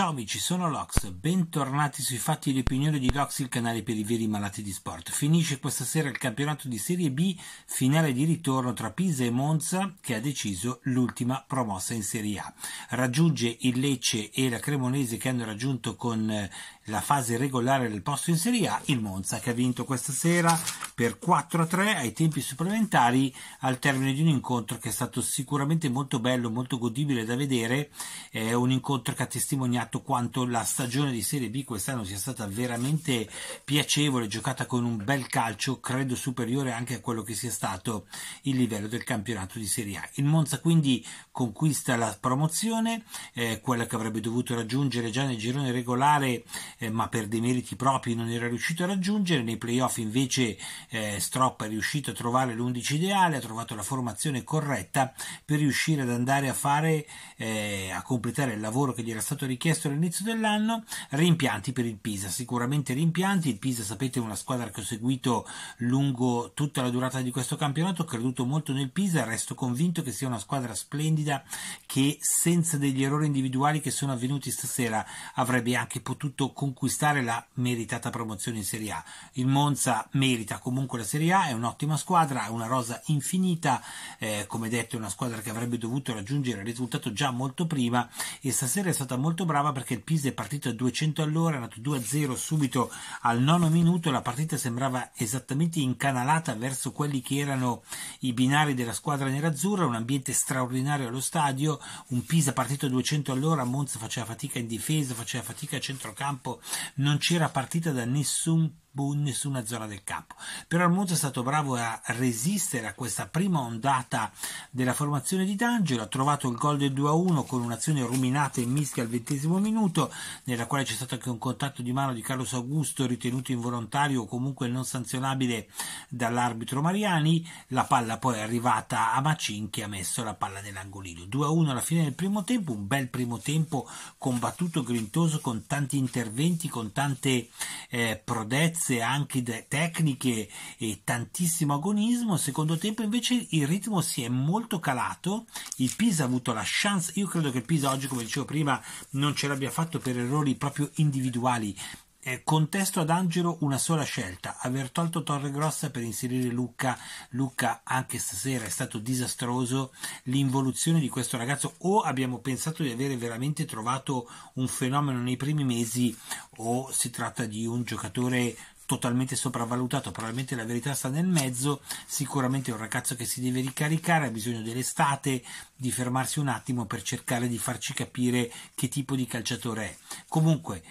Ciao amici, sono Lox, bentornati sui fatti e le opinioni di Lox, il canale per i veri malati di sport. Finisce questa sera il campionato di Serie B, finale di ritorno tra Pisa e Monza che ha deciso l'ultima promossa in Serie A. Raggiunge il Lecce e la Cremonese che hanno raggiunto con eh, la fase regolare del posto in Serie A, il Monza che ha vinto questa sera per 4-3 ai tempi supplementari al termine di un incontro che è stato sicuramente molto bello, molto godibile da vedere, è un incontro che ha testimoniato quanto la stagione di Serie B quest'anno sia stata veramente piacevole, giocata con un bel calcio, credo superiore anche a quello che sia stato il livello del campionato di Serie A. Il Monza quindi conquista la promozione, eh, quella che avrebbe dovuto raggiungere già nel girone regolare eh, ma per dei meriti propri non era riuscito a raggiungere. Nei playoff invece eh, Stroppa è riuscito a trovare l'11 ideale, ha trovato la formazione corretta per riuscire ad andare a fare, eh, a completare il lavoro che gli era stato richiesto all'inizio dell'anno. Rimpianti per il Pisa, sicuramente rimpianti. Il Pisa, sapete, è una squadra che ho seguito lungo tutta la durata di questo campionato, ho creduto molto nel Pisa, resto convinto che sia una squadra splendida che senza degli errori individuali che sono avvenuti stasera avrebbe anche potuto concludere conquistare la meritata promozione in Serie A. Il Monza merita comunque la Serie A, è un'ottima squadra, ha una rosa infinita, eh, come detto è una squadra che avrebbe dovuto raggiungere il risultato già molto prima e stasera è stata molto brava perché il Pisa è partito a 200 all'ora, è andato 2-0 subito al nono minuto, la partita sembrava esattamente incanalata verso quelli che erano i binari della squadra nerazzurra, un ambiente straordinario allo stadio, un Pisa partito a 200 all'ora, Monza faceva fatica in difesa, faceva fatica a centrocampo, non c'era partita da nessun nessuna zona del campo. Però il Monza è stato bravo a resistere a questa prima ondata della formazione di D'Angelo, ha trovato il gol del 2-1 con un'azione ruminata e mischia al ventesimo minuto, nella quale c'è stato anche un contatto di mano di Carlos Augusto ritenuto involontario o comunque non sanzionabile dall'arbitro Mariani, la palla poi è arrivata a Macin che ha messo la palla nell'angolino. 2-1 alla fine del primo tempo, un bel primo tempo combattuto, grintoso, con tanti interventi, con tante eh, prodezze forze anche tecniche e tantissimo agonismo. Secondo tempo invece il ritmo si è molto calato, il Pisa ha avuto la chance, io credo che il Pisa oggi come dicevo prima non ce l'abbia fatto per errori proprio individuali eh, contesto ad Angelo una sola scelta, aver tolto Torre Grossa per inserire Lucca. Lucca anche stasera è stato disastroso. L'involuzione di questo ragazzo o abbiamo pensato di avere veramente trovato un fenomeno nei primi mesi o si tratta di un giocatore totalmente sopravvalutato, probabilmente la verità sta nel mezzo, sicuramente è un ragazzo che si deve ricaricare, ha bisogno dell'estate, di fermarsi un attimo per cercare di farci capire che tipo di calciatore è. Comunque,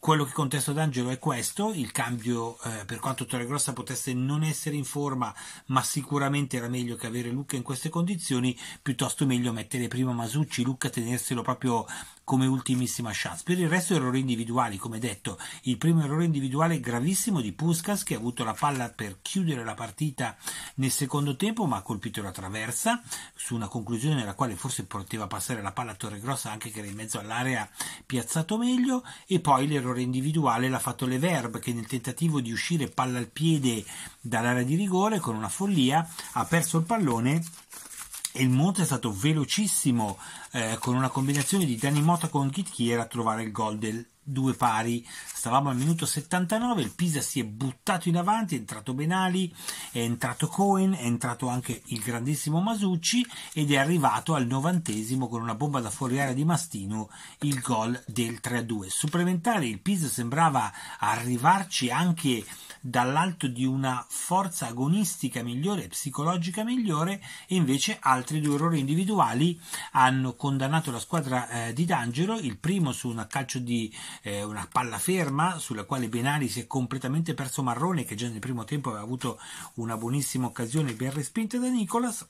quello che contesto d'Angelo è questo, il cambio eh, per quanto Torregrossa potesse non essere in forma, ma sicuramente era meglio che avere Luca in queste condizioni, piuttosto meglio mettere prima Masucci, Luca tenerselo proprio come ultimissima chance. Per il resto errori individuali, come detto, il primo errore individuale gravissimo massimo di Puskas che ha avuto la palla per chiudere la partita nel secondo tempo ma ha colpito la traversa su una conclusione nella quale forse poteva passare la palla a Torregrossa anche che era in mezzo all'area piazzato meglio e poi l'errore individuale l'ha fatto Leverb che nel tentativo di uscire palla al piede dall'area di rigore con una follia ha perso il pallone e il Monte è stato velocissimo eh, con una combinazione di Danny Mota con Kit Kier a trovare il gol del due pari. Stavamo al minuto 79, il Pisa si è buttato in avanti, è entrato Benali, è entrato Cohen, è entrato anche il grandissimo Masucci ed è arrivato al novantesimo con una bomba da fuori area di Mastino il gol del 3-2. Supplementare il Pisa sembrava arrivarci anche dall'alto di una forza agonistica migliore, psicologica migliore e invece altri due errori individuali hanno condannato la squadra eh, di D'Angelo, il primo su un calcio di eh, una palla ferma sulla quale Benali si è completamente perso Marrone che già nel primo tempo aveva avuto una buonissima occasione ben respinta da Nicolas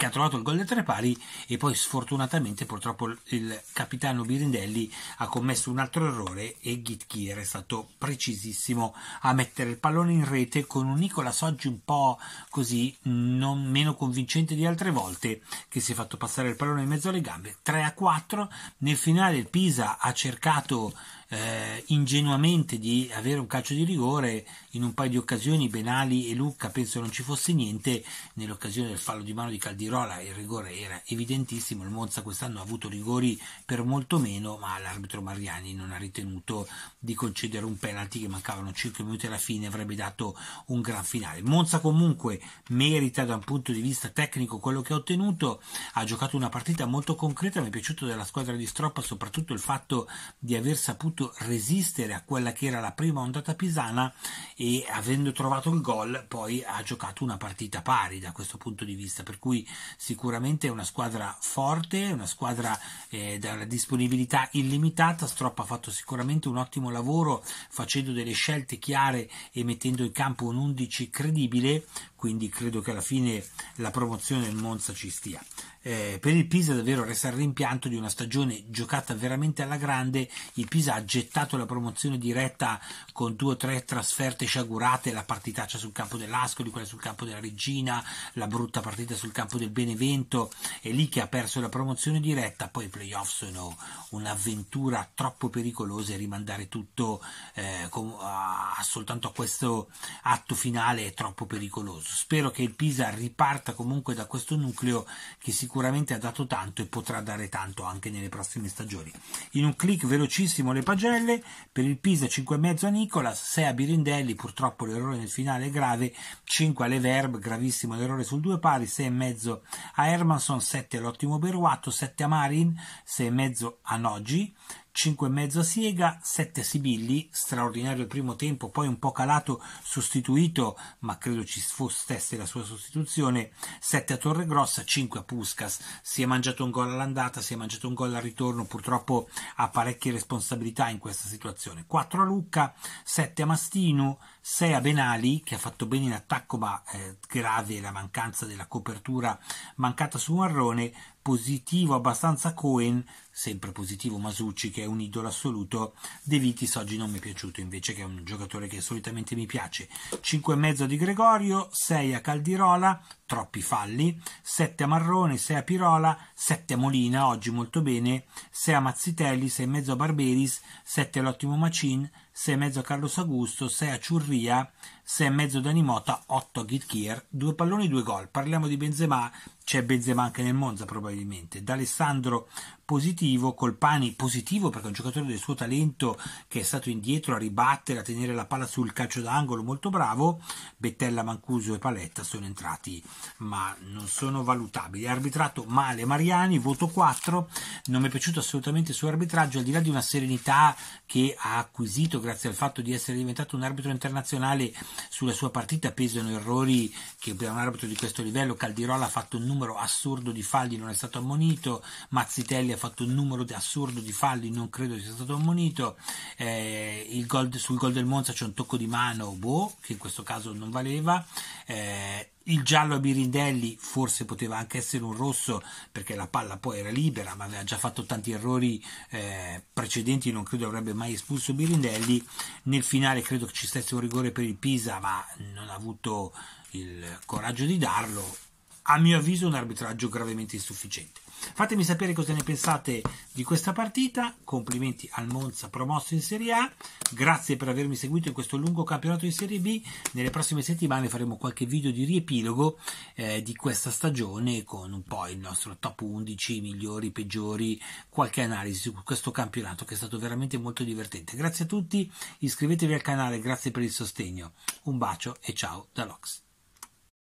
che ha trovato il gol dei tre pari e poi sfortunatamente purtroppo il capitano Birindelli ha commesso un altro errore e Gitkier è stato precisissimo a mettere il pallone in rete con un Nicola Soggi un po' così non meno convincente di altre volte che si è fatto passare il pallone in mezzo alle gambe 3 a 4 nel finale il Pisa ha cercato eh, ingenuamente di avere un calcio di rigore in un paio di occasioni Benali e Lucca penso non ci fosse niente nell'occasione del fallo di mano di Caldirola il rigore era evidentissimo il Monza quest'anno ha avuto rigori per molto meno ma l'arbitro Mariani non ha ritenuto di concedere un penalty che mancavano 5 minuti alla fine avrebbe dato un gran finale Monza comunque merita da un punto di vista tecnico quello che ha ottenuto ha giocato una partita molto concreta mi è piaciuto della squadra di Stroppa soprattutto il fatto di aver saputo saputo resistere a quella che era la prima ondata pisana e avendo trovato il gol poi ha giocato una partita pari da questo punto di vista, per cui sicuramente è una squadra forte, una squadra eh, dalla disponibilità illimitata, Stroppa ha fatto sicuramente un ottimo lavoro facendo delle scelte chiare e mettendo in campo un 11 credibile, quindi credo che alla fine la promozione del Monza ci stia. Eh, per il Pisa davvero resta il rimpianto di una stagione giocata veramente alla grande, il Pisa ha gettato la promozione diretta con due o tre trasferte sciagurate, la partitaccia sul campo dell'Ascoli, quella sul campo della Regina, la brutta partita sul campo del Benevento, è lì che ha perso la promozione diretta, poi i playoff sono un'avventura troppo pericolosa e rimandare tutto eh, a, soltanto a questo atto finale è troppo pericoloso spero che il Pisa riparta comunque da questo nucleo che sicuramente ha dato tanto e potrà dare tanto anche nelle prossime stagioni. In un click velocissimo le pagelle, per il Pisa 5,5 a Nicolas, 6 a Birindelli, purtroppo l'errore nel finale è grave, 5 alle Verb, gravissimo l'errore sul due pari, 6,5 a Hermanson, 7 all'ottimo Beruato, 7 a Marin, 6,5 a Noggi, 5,5 Siega, 7 a Sibilli, straordinario il primo tempo, poi un po' calato, sostituito, ma credo ci fosse la sua sostituzione, 7 a Torre Grossa, 5 a Puscas. Si è mangiato un gol all'andata, si è mangiato un gol al ritorno, purtroppo ha parecchie responsabilità in questa situazione. 4 a Lucca, 7 a Mastino, 6 a Benali che ha fatto bene in attacco, ma eh, grave la mancanza della copertura mancata su Marrone, positivo abbastanza Cohen, sempre positivo Masucci che è un idolo assoluto, De Vitis oggi non mi è piaciuto invece che è un giocatore che solitamente mi piace, 5,5 di Gregorio, 6 a Caldirola, troppi falli, 7 a Marrone, 6 a Pirola, 7 a Molina, oggi molto bene, 6 a Mazzitelli, 6 e mezzo a Barberis, 7 all'ottimo Macin, 6 e mezzo a Carlos Augusto, 6 a Ciurria, 6 e mezzo ad Animota, 8 a Ghitchier, 2 palloni, 2 gol. Parliamo di Benzema c'è Benzema anche nel Monza probabilmente. D'Alessandro positivo, Colpani positivo perché è un giocatore del suo talento che è stato indietro a ribattere, a tenere la palla sul calcio d'angolo, molto bravo. Bettella, Mancuso e Paletta sono entrati ma non sono valutabili. arbitrato male Mariani, voto 4, non mi è piaciuto assolutamente il suo arbitraggio, al di là di una serenità che ha acquisito grazie al fatto di essere diventato un arbitro internazionale, sulla sua partita pesano errori che per un arbitro di questo livello Caldirola ha fatto numero numero assurdo di falli non è stato ammonito, Mazzitelli ha fatto un numero assurdo di falli, non credo sia stato ammonito, eh, gol, sul gol del Monza c'è un tocco di mano, boh, che in questo caso non valeva, eh, il giallo a Birindelli forse poteva anche essere un rosso perché la palla poi era libera, ma aveva già fatto tanti errori eh, precedenti, non credo avrebbe mai espulso Birindelli. Nel finale credo che ci stesse un rigore per il Pisa, ma non ha avuto il coraggio di darlo a mio avviso un arbitraggio gravemente insufficiente. Fatemi sapere cosa ne pensate di questa partita, complimenti al Monza promosso in Serie A, grazie per avermi seguito in questo lungo campionato in Serie B, nelle prossime settimane faremo qualche video di riepilogo eh, di questa stagione con un po' il nostro top 11, migliori, peggiori, qualche analisi su questo campionato che è stato veramente molto divertente. Grazie a tutti, iscrivetevi al canale, grazie per il sostegno, un bacio e ciao da Lox.